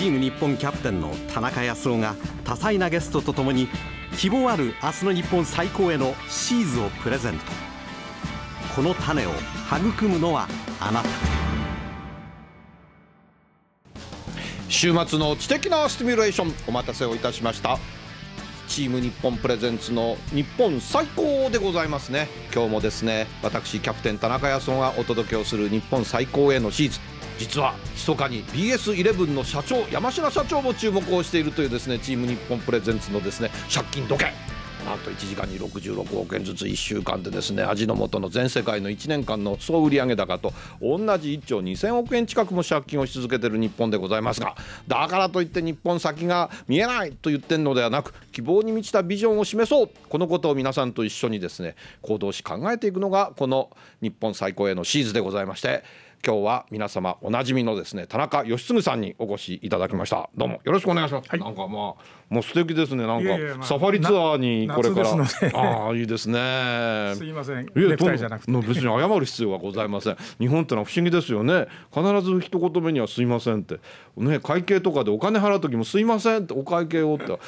チーム日本キャプテンの田中康夫が多彩なゲストとともに希望ある明日の日本最高へのシーズをプレゼントこの種を育むのはあなた週末の知的なスティミュレーションお待たせをいたしましたチーム日本プレゼンツの日本最高でございますね今日もですね私キャプテン田中康夫がお届けをする日本最高へのシーズ実は密かに BS11 の社長山科社長も注目をしているというですねチーム日本プレゼンツのですね借金時計なんと1時間に66億円ずつ1週間でですね味の素の全世界の1年間の総売上高と同じ1兆2000億円近くも借金をし続けている日本でございますがだからといって日本先が見えないと言ってるのではなく希望に満ちたビジョンを示そうこのことを皆さんと一緒にですね行動し考えていくのがこの日本最高へのシーズでございまして。今日は皆様おなじみのですね田中義嗣さんにお越しいただきましたどうもよろしくお願いします、はい、なんかまあもう素敵ですねなんか、まあ、サファリツアーにこれから、ね、ああいいですねすいませんいやネクタイじゃなくて別に謝る必要はございません日本ってのは不思議ですよね必ず一言目にはすいませんってね会計とかでお金払う時もすいませんってお会計をって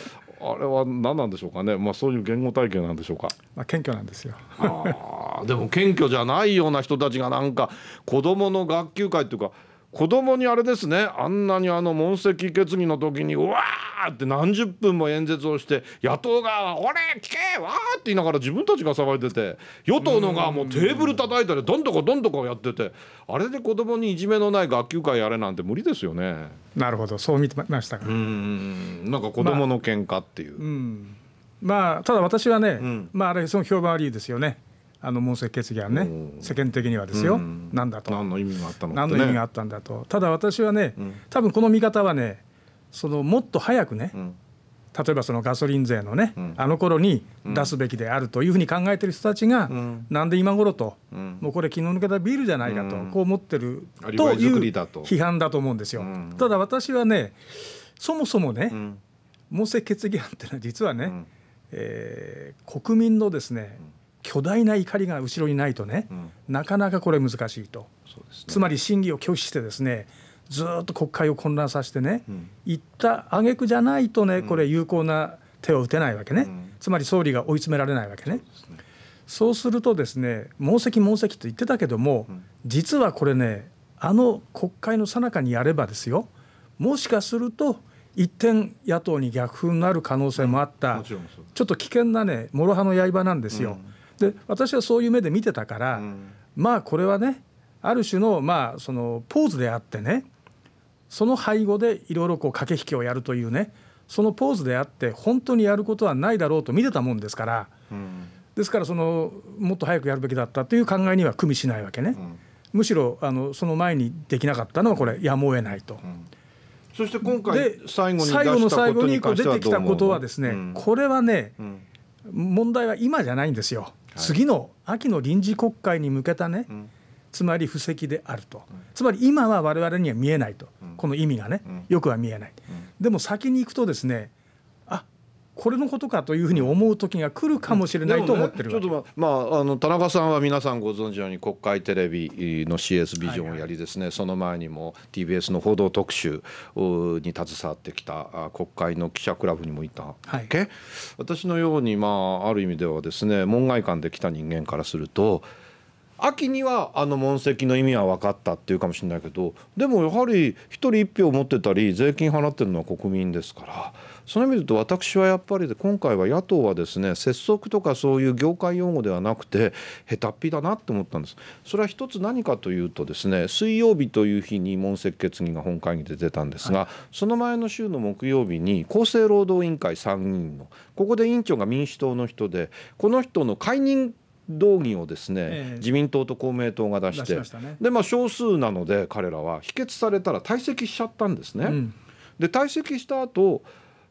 あれは何なんでしょうかね、まあ、そういう言語体系なんでしょうか、まあ、謙虚なんですよでも謙虚じゃないような人たちがなんか子どもの学級会っていうか子供にあれですねあんなにあの問責決議の時にうわーって何十分も演説をして野党側は「俺聞けわ!」って言いながら自分たちが騒いでて与党の側もテーブル叩いたりどんどこどんどこやっててあれで子供にいじめのない学級会やれなんて無理ですよね。なるほどそう見てましたか。うんなんか子供の喧嘩っていう。まあ、うんまあ、ただ私はね、うん、まああれその評判悪いですよね。あの問責決議案ね世間的にはですよ、何だと何の意味があったの、ね、何の意味があったんだとただ私はね、うん、多分この見方はねそのもっと早くね、うん、例えばそのガソリン税のね、うん、あの頃に出すべきであるというふうに考えてる人たちが、うん、なんで今頃と、うん、もうこれ気の抜けたビールじゃないかと、こう思ってるという批判だと思うんですよ。ただ私はねそもそもね、問責決議案っていうのは実はね、うん、えー、国民のですね、巨大な怒りが後ろにないとね、うん、なかなかこれ難しいと、ね、つまり審議を拒否してですねずっと国会を混乱させてね、うん、言った挙句じゃないとねこれ有効な手を打てないわけね、うん、つまり総理が追い詰められないわけね。そう、ね、するとですね問責問責と言ってたけども、実はこれねあの国会の最中にやればですよもしかすると一転野党に逆風になる可能性もあった、ちょっと危険なね諸刃の刃なんですよ。うんで私はそういう目で見てたから、うん、まあこれはねある種のまあそのポーズであってねその背後でいろいろこう駆け引きをやるというねそのポーズであって本当にやることはないだろうと見てたもんですから、うん、ですからそのもっと早くやるべきだったという考えには組みしないわけね、うん、むしろあのその前にできなかったのはこれやむを得ないと。そして今回最後の最後にこ出てきたことはですね、これはね、問題は今じゃないんですよ。次の秋の臨時国会に向けたね、うん、つまり布石であると、つまり今は我々には見えないと、この意味がね、よくは見えない、でも先に行くとですねこれのことかというふうに思う時が来るかもしれないと思ってる、ね、ちょっとまあ、あ、の田中さんは皆さんご存知のように国会テレビの CS ビジョンをやりですね、はいはい、その前にも TBS の報道特集に携わってきた国会の記者クラブにもいたわけ、はい、私のように、まあ、ある意味ではですね門外漢で来た人間からすると秋にはあの問責の意味は分かったっていうかもしれないけどでもやはり一人一票持ってたり税金払ってるのは国民ですから。その意味で言うと私はやっぱり今回は野党はですね拙速とかそういう業界用語ではなくてへたっぴだなって思ったんですそれは一つ何かというとですね水曜日という日に問責決議が本会議で出たんですが、はい、その前の週の木曜日に厚生労働委員会参議院のここで委員長が民主党の人でこの人の解任動議をですね、えー、自民党と公明党が出して、ね、で、まあ、少数なので彼らは否決されたら退席しちゃったんですね。うん、で退席した後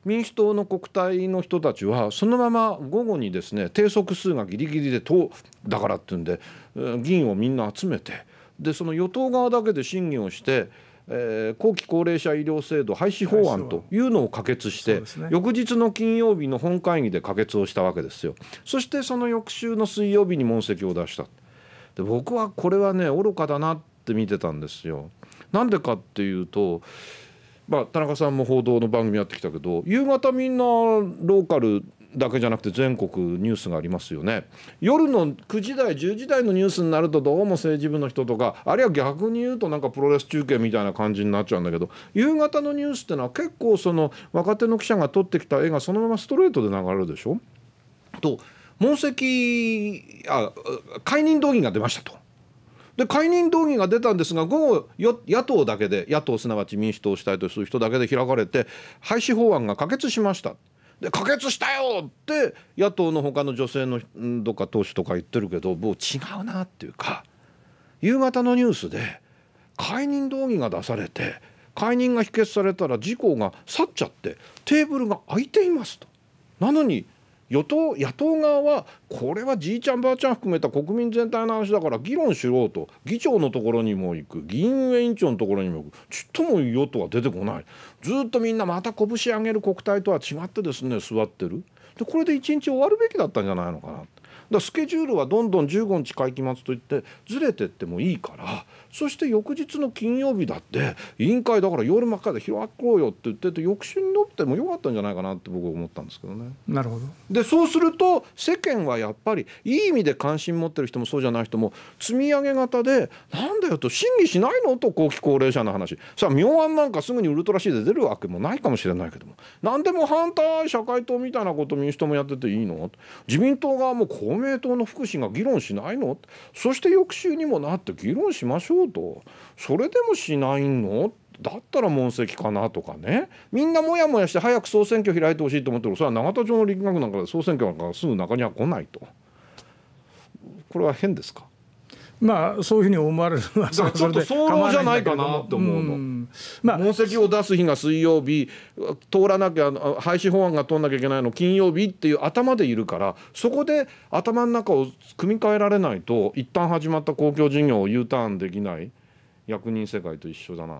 民主党の国体の人たちはそのまま午後にですね定速数がギリギリで党だからっていうんで議員をみんな集めてでその与党側だけで審議をして。えー、後期高齢者医療制度廃止法案というのを可決して、翌日の金曜日の本会議で可決をしたわけですよそしてその翌週の水曜日に問責を出したで僕はこれはね愚かだなって見てたんですよなんでかっていうとまあ、田中さんも報道の番組やってきたけど夕方みんなローカルだけじゃなくて全国ニュースがありますよね夜の9時台10時台のニュースになるとどうも政治部の人とかあるいは逆に言うとなんかプロレス中継みたいな感じになっちゃうんだけど夕方のニュースってのは結構その若手の記者が撮ってきた絵がそのままストレートで流れるでしょと問責あ解任動議が出ましたと。で解任動議が出たんですが午後野党だけで野党すなわち民主党主体とする人だけで開かれて廃止法案が可決しました。で可決したよって野党の他の女性のどっか党首とか言ってるけどもう違うなっていうか夕方のニュースで解任動議が出されて解任が否決されたら事項が去っちゃってテーブルが空いていますと。なのに与党野党側はこれはじいちゃんばあちゃん含めた国民全体の話だから議論しろと議長のところにも行く議院運営委員長のところにも行くちっとも与党は出てこないずっとみんなまた拳上げる国体とは違ってですね座ってるでこれで一日終わるべきだったんじゃないのかなだスケジュールはどんどん15日会期末といってずれてってもいいから。そして翌日の金曜日だって委員会だから夜真っ赤で開こうよって言ってて翌週に乗ってもよかったんじゃないかなって僕は思ったんですけどね。なるほどでそうすると世間はやっぱりいい意味で関心持ってる人もそうじゃない人も積み上げ型でなんだよと審議しないのと後期高齢者の話さあ妙案なんかすぐにウルトラ C で出るわけもないかもしれないけども何でも反対社会党みたいなこと民主党もやってていいの自民党側も公明党の福祉が議論しないのそして翌週にもなって議論しましょうそうとそれでもしないのだったら問責かなとかねみんなモヤモヤして早く総選挙開いてほしいと思ってるそれは永田町の力学なんかで総選挙なんかすぐ中には来ないとこれは変ですかまあそういうふうに思われるのはだからちょっと早漏じゃないかなと思うの、まあ、問責を出す日が水曜日通らなきゃ廃止法案が通らなきゃいけないの金曜日っていう頭でいるからそこで頭の中を組み替えられないと一旦始まった公共事業を U ターンできない役人世界と一緒だな。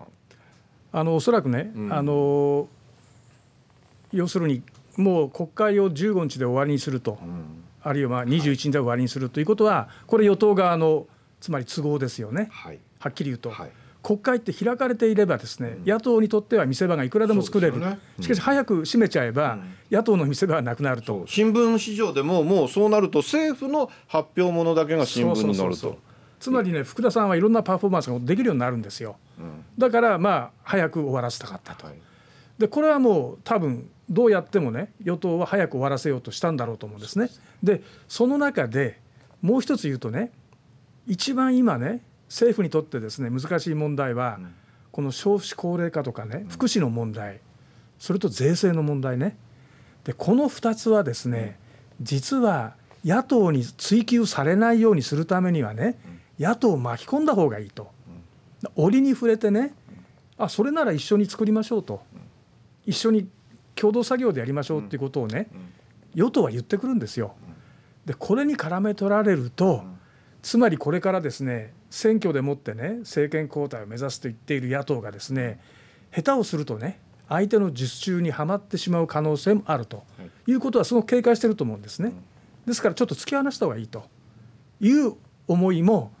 あのおそらくね、うん、あの要するにもう国会を15日で終わりにすると、うん、あるいはまあ21日で終わりにするということはこれ与党側の。つまり都合ですよね、はい、はっきり言うと、はい、国会って開かれていればですね、うん、野党にとっては見せ場がいくらでも作れる、ねうん、しかし早く閉めちゃえば、うん、野党の見せ場はなくなると新聞市場でももうそうなると政府の発表ものだけが新聞になると。つまりね福田さんはいろんなパフォーマンスができるようになるんですよ、だからまあ早く終わらせたかったと、はい、でこれはもう多分どうやってもね与党は早く終わらせようとしたんだろうと思うんですねでその中でもう一つ言うとね一番今ね政府にとってですね難しい問題は、うん、この少子高齢化とかね福祉の問題、それと税制の問題ねでこの2つはですね、実は野党に追及されないようにするためにはね、野党を巻き込んだ方がいいと、折に触れてねあそれなら一緒に作りましょうと、一緒に共同作業でやりましょうっていうことをね、与党は言ってくるんですよ。でこれに絡め取られると、つまりこれからですね選挙でもってね政権交代を目指すと言っている野党がですね下手をするとね相手の術中にはまってしまう可能性もあるということはすごく警戒していると思うんですね。ですからちょっと突き放した方がいいという思いも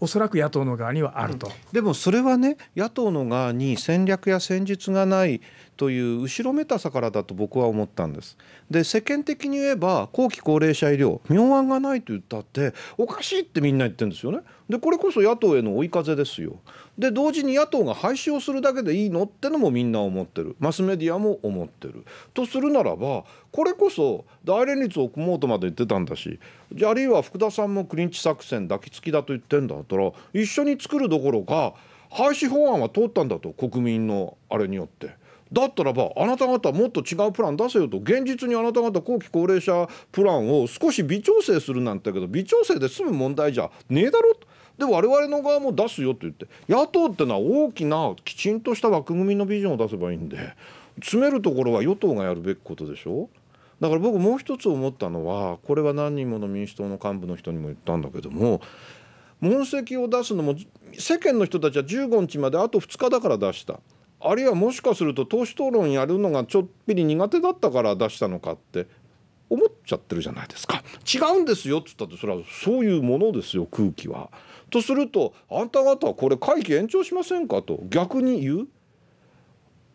おそらく野党の側にはあると、うん、でもそれはね野党の側に戦略や戦術がないという後ろめたさからだと僕は思ったんです。で世間的に言えば後期高齢者医療妙案がないと言ったっておかしいってみんな言ってるんですよね。でこれこそ野党への追い風ですよ。で同時に野党が廃止をするだけでいいのってのもみんな思ってるマスメディアも思ってる。とするならばこれこそ大連立を組もうとまで言ってたんだしじゃあるいは福田さんもクリンチ作戦抱きつきだと言ってんだったら一緒に作るどころか廃止法案は通ったんだと国民のあれによって。だったらばあなた方もっと違うプラン出せよと現実にあなた方後期高齢者プランを少し微調整するなんてけど微調整で済む問題じゃねえだろと。で我々の側も出すよって言って野党ってのは大きなきちんとした枠組みのビジョンを出せばいいんで詰めるところは与党がやるべきことでしょだから僕もう一つ思ったのはこれは何人もの民主党の幹部の人にも言ったんだけども問責を出すのも世間の人たちは15日まであと2日だから出した。あるいはもしかすると党首討論やるのがちょっぴり苦手だったから出したのかって思っちゃってるじゃないですか違うんですよっつったってそれはそういうものですよ空気は。とするとあんた方はこれ会期延長しませんかと逆に言う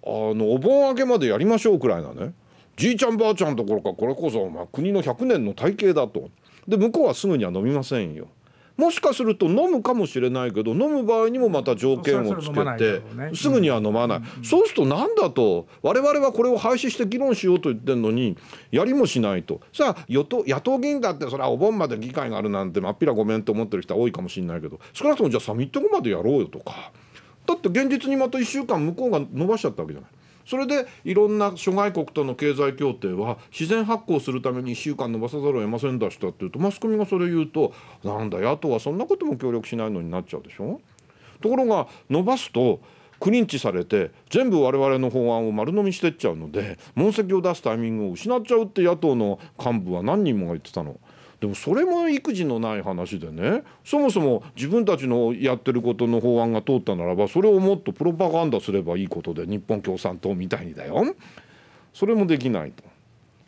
あのお盆明けまでやりましょうくらいなねじいちゃんばあちゃんどころかこれこそ、ま国の100年の体系だとで向こうはすぐには飲みませんよ。もしかすると飲むかもしれないけど飲む場合にもまた条件をつけてすぐには飲まない、そうすると何だと我々はこれを廃止して議論しようと言ってるのにやりもしないとさあ与党野党議員だってそれはお盆まで議会があるなんてまっぴらごめんて思ってる人は多いかもしれないけど少なくともじゃあサミット後までやろうよとかだって現実にまた1週間向こうが伸ばしちゃったわけじゃない。それでいろんな諸外国との経済協定は自然発行するために1週間延ばさざるを得ませんでしたっていうとマスコミがそれ言うとなんだ野党はそんなことも協力しないのになっちゃうでしょところが伸ばすとリ認知されて全部我々の法案を丸飲みしてっちゃうので問責を出すタイミングを失っちゃうって野党の幹部は何人もが言ってたの。でもそれも育児のない話でねそもそも自分たちのやってることの法案が通ったならばそれをもっとプロパガンダすればいいことで日本共産党みたいにだよそれもできないと。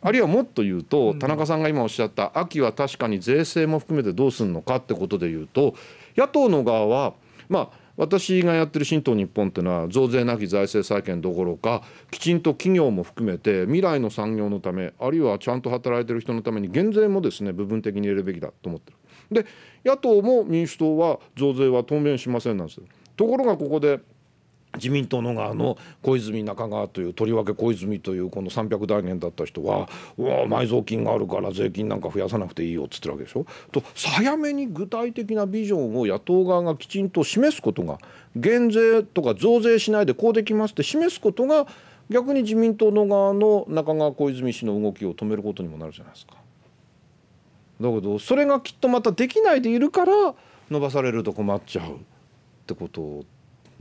あるいはもっと言うと田中さんが今おっしゃった秋は確かに税制も含めてどうするのかってことで言うと野党の側はまあ私がやってる新党日本っていうのは増税なき財政再建どころかきちんと企業も含めて未来の産業のためあるいはちゃんと働いてる人のために減税もですね部分的に入れるべきだと思ってる。で野党も民主党は増税は当面しませんなんですよ。ところがここで自民党の側の小泉中川というとりわけ小泉というこの300代年だった人は「うわ埋蔵金があるから税金なんか増やさなくていいよ」っつってるわけでしょ。と早めに具体的なビジョンを野党側がきちんと示すことが減税とか増税しないでこうできますって示すことが逆に自民党の側の中川小泉氏の動きを止めることにもなるじゃないですか。だけどそれがきっとまたできないでいるから伸ばされると困っちゃうってこと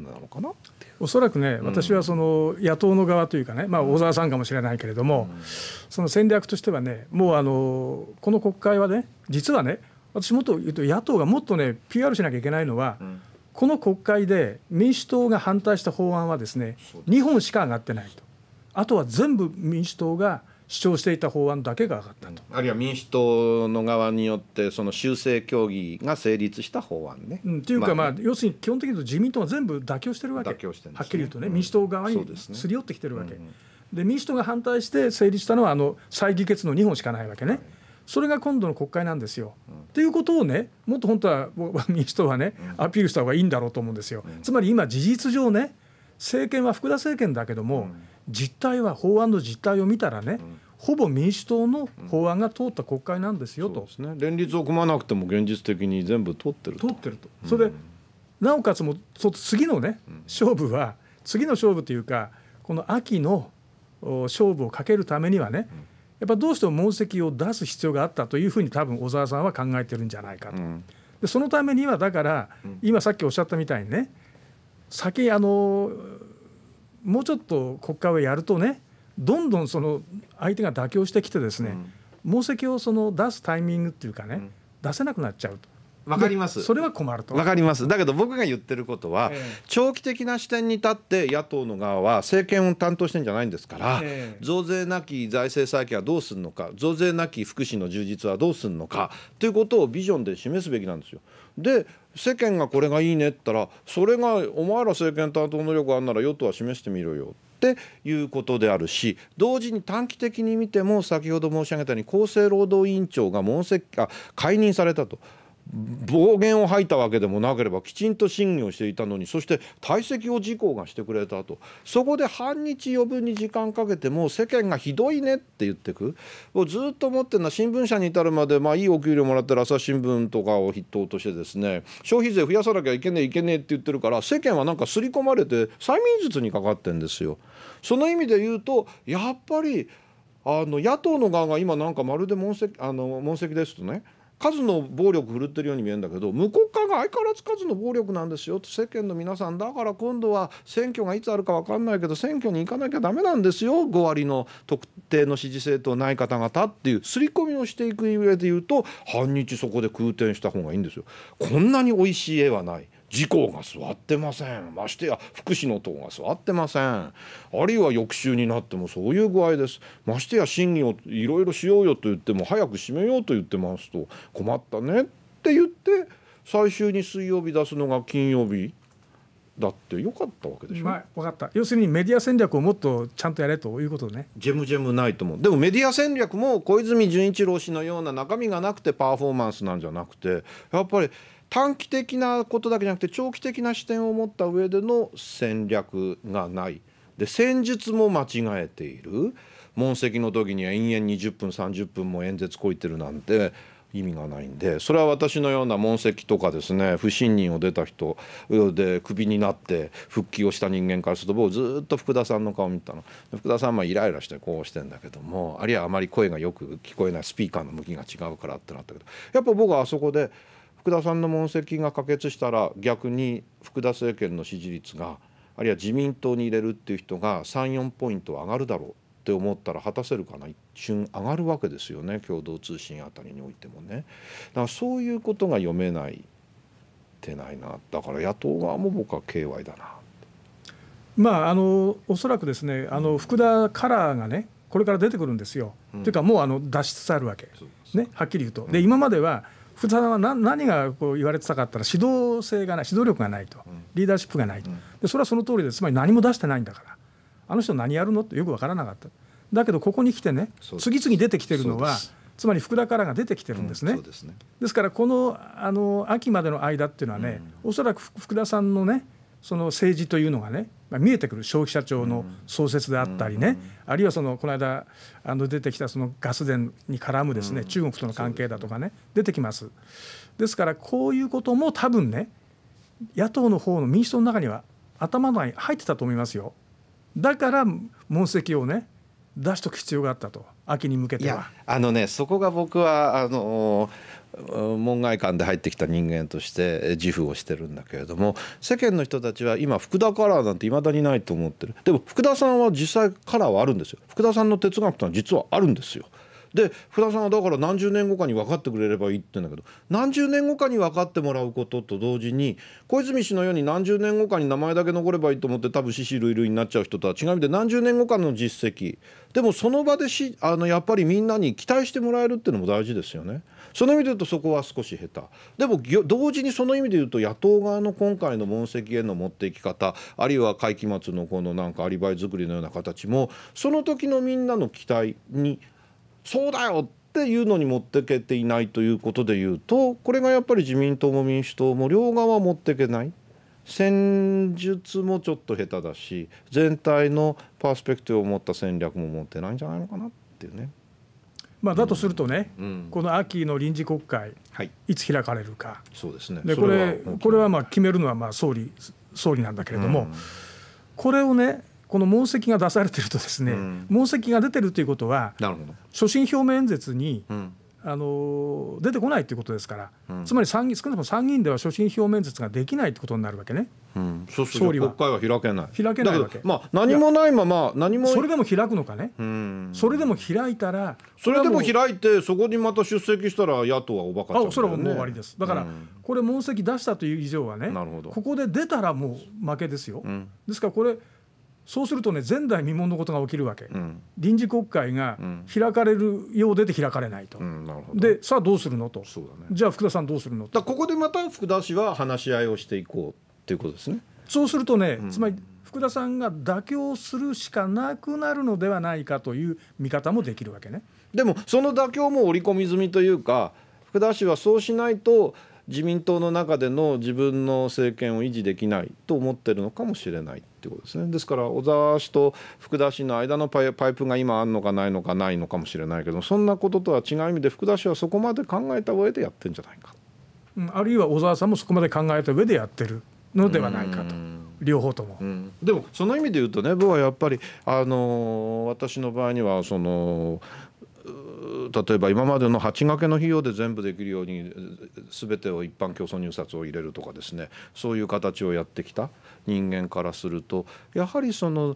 なのかなおそらくね、うん、私はその野党の側というかね、まあ、小沢さんかもしれないけれども、うん、その戦略としてはねもうあのこの国会はね実はね私もっと言うと野党がもっとね PR しなきゃいけないのは、うん、この国会で民主党が反対した法案はですね2本しか上がってないとあとは全部民主党が主張していた法案だけが上がったとあるいは民主党の側によってその修正協議が成立した法案ね。と、うん、いうか、まあ、まあ、要するに基本的に自民党は全部妥協してるわけ妥協して、ね、はっきり言うとね、民主党側にすり寄ってきてるわけ、うん、で、民主党が反対して成立したのはあの再議決の2本しかないわけね。はいそれが今度の国会なんですよ。うん、っていうことをねもっと本当は 民主党はね、うん、アピールした方がいいんだろうと思うんですよ。うん、つまり今事実上ね政権は福田政権だけども、実態は法案の実態を見たらね、ほぼ民主党の法案が通った国会なんですよと、ね、連立を組まなくても現実的に全部通ってると通ってると、それで、なおかつもそ次のね勝負は次の勝負というかこの秋の勝負をかけるためにはね、やっぱどうしても問責を出す必要があったというふうに多分小沢さんは考えてるんじゃないかと、うん、でそのためにはだから、今さっきおっしゃったみたいにね先あのもうちょっと国会をやるとねどんどんその相手が妥協してきてですね、うん、問責をその出すタイミングっていうかね、うん、出せなくなっちゃうと。わかりますそれは困るとわかりますだけど僕が言ってることは、えー、長期的な視点に立って野党の側は政権を担当してんじゃないんですから、えー、増税なき財政再建はどうするのか増税なき福祉の充実はどうするのかということをビジョンで示すべきなんですよ。で世間がこれがいいねったらそれがお前ら政権担当能力あんなら与党は示してみろよっていうことであるし同時に短期的に見ても先ほど申し上げたように厚生労働委員長が問責あ解任されたと暴言を吐いたわけでもなければきちんと審議をしていたのにそして退席を事項がしてくれたとそこで半日余分に時間かけても世間がひどいねって言ってくうずっと思ってるのは新聞社に至るまで、まあ、いいお給料もらってる朝日新聞とかを筆頭としてですね消費税増やさなきゃいけねえいけねえって言ってるから世間はなんか刷り込まれて催眠術にかかってんですよ。その意味で言うとやっぱりあの野党の側が今なんかまるで問責あの問責ですとね数の暴力振るってるように見えるんだけど無国家が相変わらず数の暴力なんですよと世間の皆さんだから今度は選挙がいつあるか分かんないけど選挙に行かなきゃダメなんですよ5割の特定の支持政党ない方々っていう刷り込みをしていく上で言うと反日そこで空転した方がいいんですよ。こんなに美味しい絵はない自公が座ってませんましてや福祉の党が座ってませんあるいは翌週になってもそういう具合ですましてや審議をいろいろしようよと言っても早く締めようと言ってますと困ったねって言って最終に水曜日出すのが金曜日だってよかったわけでしょ、まあ、分かった要するにメディア戦略をもっとちゃんとやれということねジェムジェムないと思うでもメディア戦略も小泉純一郎氏のような中身がなくてパフォーマンスなんじゃなくてやっぱり短期的なことだけじゃなくて長期的な視点を持った上での戦略がないで戦術も間違えている問責の時には延々20分30分も演説こいてるなんて意味がないんでそれは私のような問責とかですね不信任を出た人でクビになって復帰をした人間からすると僕ずっと福田さんの顔を見たの福田さんはイライラしてこうしてんだけどもあるいはあまり声がよく聞こえないスピーカーの向きが違うからってなったけどやっぱ僕はあそこで福田さんの問責が可決したら逆に福田政権の支持率があるいは自民党に入れるっていう人が34ポイント上がるだろうって思ったら果たせるかな一瞬上がるわけですよね共同通信あたりにおいてもね。だからそういうことが読めないてないなだから野党側も僕は KY だな。まあ、あのおそらくですねあの福田カラーがねこれから出てくるんですよ。うん、というかもうあの脱出されるわけ、ね、はっきり言うと。で今までは福田さんは何がこう言われてたかったら指導性がない指導力がないとリーダーシップがないとでそれはその通りでつまり何も出してないんだからあの人何やるのってよく分からなかっただけどここに来てね次々出てきてるのはつまり福田からが出てきてるんですねうんですね、ですからこのあの秋までの間っていうのはね、うん、おそらく福田さんのねその政治というのがね、まあ、見えてくる消費者庁の創設であったりね、あるいはそのこの間あの出てきたそのガス田に絡むですね、中国との関係だとかね出てきます。ですからこういうことも多分ね野党の方の民主党の中には頭の中に入ってたと思いますよ。だから問責をね出しとく必要があったと秋に向けては。あのねそこが僕はあのー門外漢で入ってきた人間として自負をしてるんだけれども世間の人たちは今福田カラーなんていまだにないと思ってるでも福田さんは実際カラーはあるんですよ福田さんの哲学とのは実はあるんですよ。で福田さんはだから何十年後かに分かってくれればいいって言うんだけど何十年後かに分かってもらうことと同時に小泉氏のように何十年後かに名前だけ残ればいいと思って多分獅子類類になっちゃう人とは違う意味で何十年後かの実績でもその場でしあのやっぱりみんなに期待してもらえるっていうのも大事ですよね。その意味で言うとそこは少し下手でも同時にその意味で言うと野党側の今回の問責への持っていき方あるいは会期末のこのなんかアリバイ作りのような形もその時のみんなの期待にそうだよっていうのに持ってけていないということで言うとこれがやっぱり自民党も民主党も両側持ってけない。戦術もちょっと下手だし全体のパースペクティブを持った戦略も持ってないんじゃないのかなっていうね。まあ、だとするとね、うん、この秋の臨時国会、はい、いつ開かれるか、そうですね、でこれこれはまあ決めるのはまあ総理総理なんだけれども、うん、これをね、この問責が出されてるとですね、問責が出てるということは、所信表明演説にあの出てこないということですから、うん、つまり参議少なくとも参議院では所信表明演説ができないということになるわけね、うん、そうすると国会は開けない。開けないわけ、まあ、何もないまま何もそれでも開くのかね、うん、それでも開いたらそれでも開いてそこにまた出席したら野党はおばかちゃん、ね、それはもう終わりですだから、これ問責出したという以上はねここで出たらもう負けですよ、ですからこれそうするとね前代未聞のことが起きるわけ、うん、臨時国会が開かれるようでて開かれないと、うん、でさあどうするのと、ね、じゃあ福田さんどうするのとここでまた福田氏は話し合いをしていこうということですね。そうするとね、つまり福田さんが妥協するしかなくなるのではないかという見方もできるわけね。でもその妥協も織り込み済みというか福田氏はそうしないと自民党の中での自分の政権を維持できないと思ってるのかもしれないってことですねですから小沢氏と福田氏の間のパイプが今あるのかないのかないのかもしれないけどそんなこととは違う意味で福田氏はそこまで考えた上でやってんじゃないか、うん、あるいは小沢さんもそこまで考えた上でやってるのではないかと。両方とも、うん、でもその意味で言うとね僕はやっぱり、あのー、私の場合にはその例えば今までの鉢掛けの費用で全部できるように全てを一般競争入札を入れるとかですねそういう形をやってきた人間からするとやはりその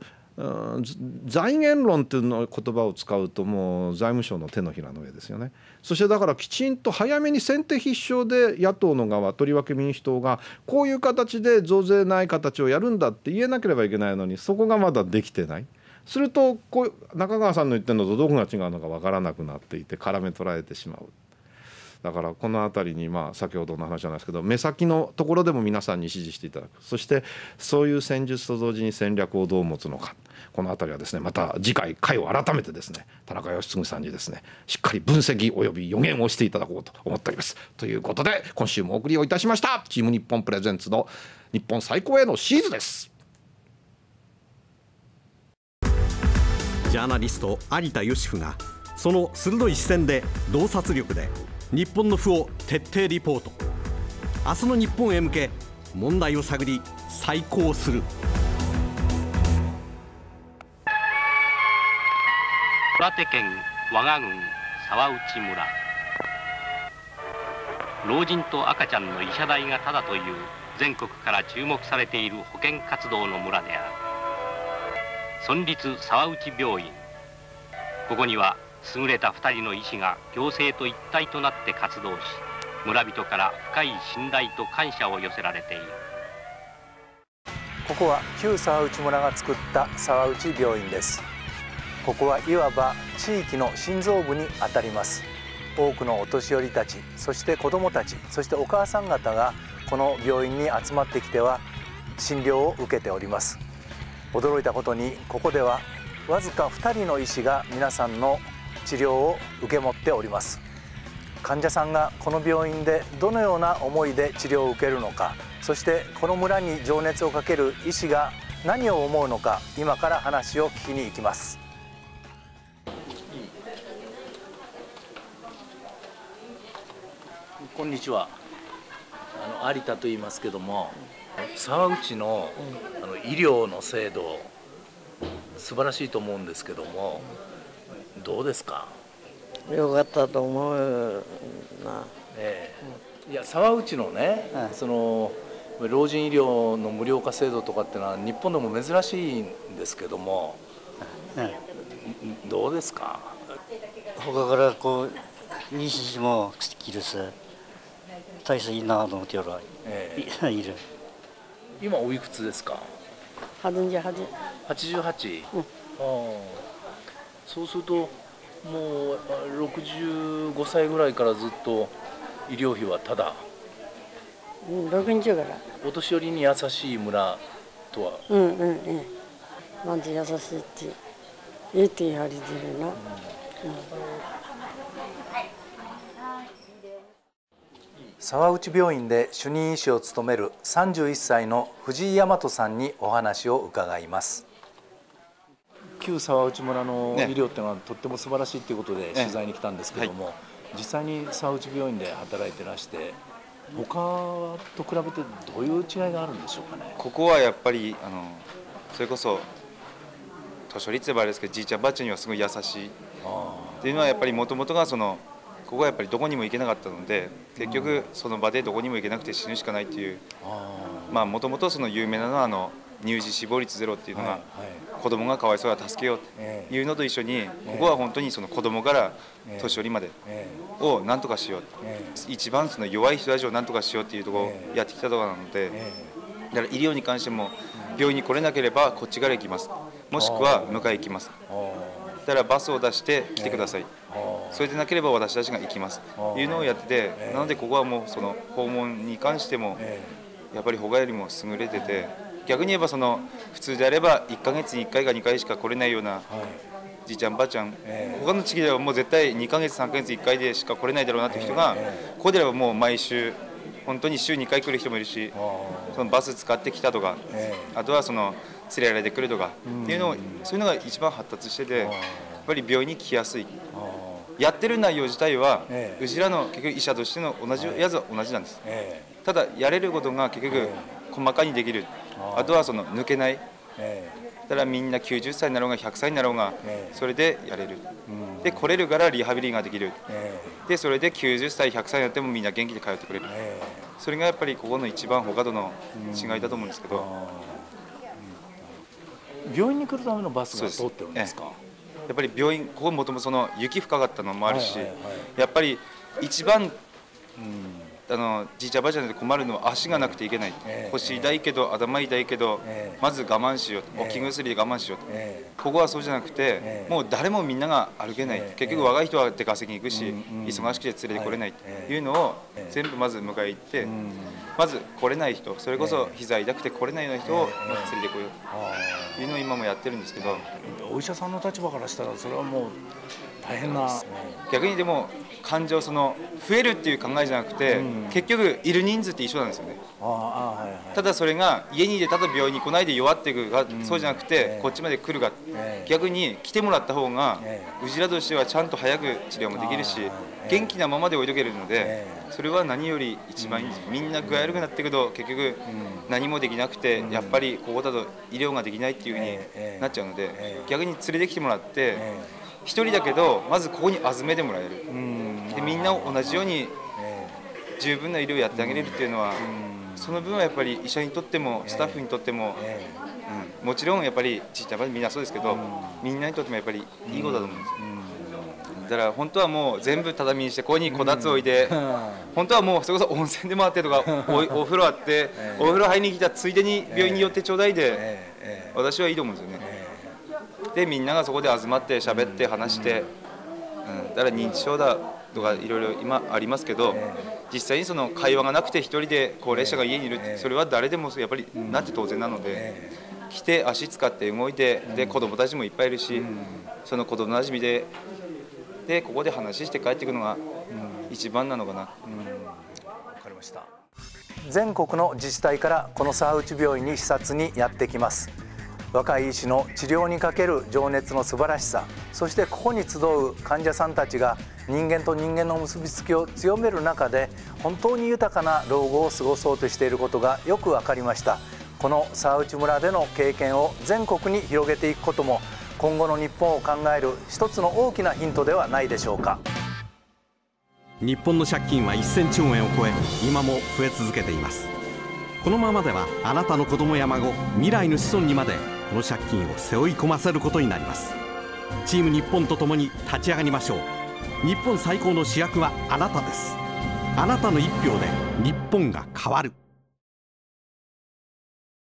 財源論っていうの言葉を使うともう財務省の手のひらの上ですよねそしてだからきちんと早めに先手必勝で野党の側とりわけ民主党がこういう形で増税ない形をやるんだって言えなければいけないのにそこがまだできてない。するとこう中川さんの言ってるのとどこが違うのか分からなくなっていて絡め取られてしまう。だからこの辺りにまあ先ほどの話じゃないですけど目先のところでも皆さんに指示していただくそしてそういう戦術と同時に戦略をどう持つのかこの辺りはですねまた次回回を改めてですね田中良純さんにですねしっかり分析および予言をしていただこうと思っております。ということで今週もお送りをいたしましたチーム日本プレゼンツの日本最高へのシーズです。ジャーナリスト有田芳生がその鋭い視線で洞察力で日本の負を徹底リポート明日の日本へ向け問題を探り再考する岩手県和賀郡沢内村老人と赤ちゃんの医者代がタダという全国から注目されている保険活動の村である村立沢内病院ここには優れた2人の医師が行政と一体となって活動し村人から深い信頼と感謝を寄せられているここは旧沢内村が作った沢内病院ですここはいわば地域の心臓部にあたります多くのお年寄りたちそして子どもたちそしてお母さん方がこの病院に集まってきては診療を受けております驚いたことにここではわずか2人の医師が皆さんの治療を受け持っております患者さんがこの病院でどのような思いで治療を受けるのかそしてこの村に情熱をかける医師が何を思うのか今から話を聞きに行きますこんにちはあの有田と言いますけども沢内のあの医療の制度素晴らしいと思うんですけどもどうですかよかったと思うな、ええ、いや沢内のね、はい、その老人医療の無料化制度とかっていうのは日本でも珍しいんですけども、はい、どうですか他からこう妊娠も来るし大切いいなと思ってよら、ええ、い る。今おいくつですか八。8 8八。うん、あそうするともう六十五歳ぐらいからずっと医療費はただ、うん、六0からお年寄りに優しい村とはうんうんうんなんず優しいって言って言われてるな、うん、うん沢内病院で主任医師を務める31歳の藤井大和さんにお話を伺います旧沢内村の医療というのは、とっても素晴らしいということで取材に来たんですけども、ねはい、実際に沢内病院で働いてらして他と比べてどういう違いがあるんでしょうかねここはやっぱりあのそれこそ図書率はあれですけどじいちゃんばあちゃんにはすごい優しいっていうのはやっぱりもともとがそのここはやっぱりどこにも行けなかったので結局その場でどこにも行けなくて死ぬしかないっていうもともと有名なのはあの乳児死亡率ゼロっていうのが、子供がかわいそうだ助けようというのと一緒に、ここは本当にその子供から年寄りまでをなんとかしよう、一番その弱い人たちをなんとかしようっていうところをやってきたところなので、だから医療に関しても病院に来れなければこっちから行きますもしくは迎え行きますだからバスを出して来てください、それでなければ私たちが行きますというのをやってて、なのでここはもうその訪問に関しても、やっぱり他よりも優れてて逆に言えばその普通であれば1ヶ月に1回か2回しか来れないような、じいちゃんばあちゃん、えー、他の地域ではもう絶対2ヶ月3ヶ月1回でしか来れないだろうなっていう人が、ここであればもう毎週本当に週2回来る人もいるしそのバス使ってきたとか、あとはその連れられてくるとかっていうのを、そういうのが一番発達しててやっぱり病院に来やすい。やってる内容自体は、えうちらの結局医者としての同じやつは同じなんです、えただやれることが結局細かにできる、あとはその抜けない、ええ、からみんな90歳になろうが100歳になろうが、それでやれる、うん、で来れるからリハビリができる、でそれで90歳100歳になってもみんな元気で通ってくれる、それがやっぱりここの一番他との違いだと思うんですけど、うんうん、病院に来るためのバスが通ってるんですか、やっぱり病院ここもともと雪深かったのもあるし、やっぱり一番、うん、あのじいちゃんばあちゃんで困るのは足がなくていけない、えー、腰痛いけど頭痛いけど、えー、まず我慢しようと、えー、置き薬で我慢しようと、えー、ここはそうじゃなくて、もう誰もみんなが歩けない、結局若い人は出稼ぎに行くし、忙しくて連れてこれないというのを全部まず迎え行って、まず来れない人それこそ膝痛くて来れないような人を連れてこようというのを今もやってるんですけどお医者さんの立場からしたらそれはもう大変な逆にでも感情その増えるっていう考えじゃなくて、うん、結局いる人数って一緒なんですよね、はいはい、ただそれが家にいてただ病院に来ないで弱っていくが、うん、そうじゃなくて、えー、こっちまで来るが、えー、逆に来てもらった方が、えー、うちらとしてはちゃんと早く治療もできるし、元気なままで置いとけるので、それは何より一番いいうん、みんな具合悪くなっていくと結局何もできなくて、やっぱりここだと医療ができないっていうふうになっちゃうので、逆に連れてきてもらって。1人だけどまずここに集めてもらえる、でみんな同じように十分な医療をやってあげれるというのは、その分はやっぱり医者にとってもスタッフにとっても、うん、もちろんやっぱりちっちゃいみんなそうですけど、みんなにとってもやっぱりいいことだと思うんですよ、だから本当はもう全部畳にしてここにこたつ置いて、本当はもうそれこそ温泉で回ってとか お風呂あって、お風呂入りに来たついでに病院に寄ってちょうだいで、私はいいと思うんですよね、でみんながそこで集まって喋って話して、うん、だから認知症だとかいろいろ今ありますけど、実際にその会話がなくて1人で高齢者が家にいる、それは誰でもやっぱりなって当然なので、来て足使って動いてで子どもたちもいっぱいいるし、その子どもなじみででここで話して帰っていくのが一番なのかな。分かりました全国の自治体からこの沢内病院に視察にやってきます若い医師の治療にかける情熱の素晴らしさそしてここに集う患者さんたちが人間と人間の結びつきを強める中で本当に豊かな老後を過ごそうとしていることがよく分かりましたこの沢内村での経験を全国に広げていくことも今後の日本を考える一つの大きなヒントではないでしょうか日本の借金は1000兆円を超え今も増え続けていますこのままではあなたの子供や孫未来の子孫にまでこの借金を背負い込ませることになりますチーム日本と共に立ち上がりましょう日本最高の主役はあなたですあなたの1票で日本が変わる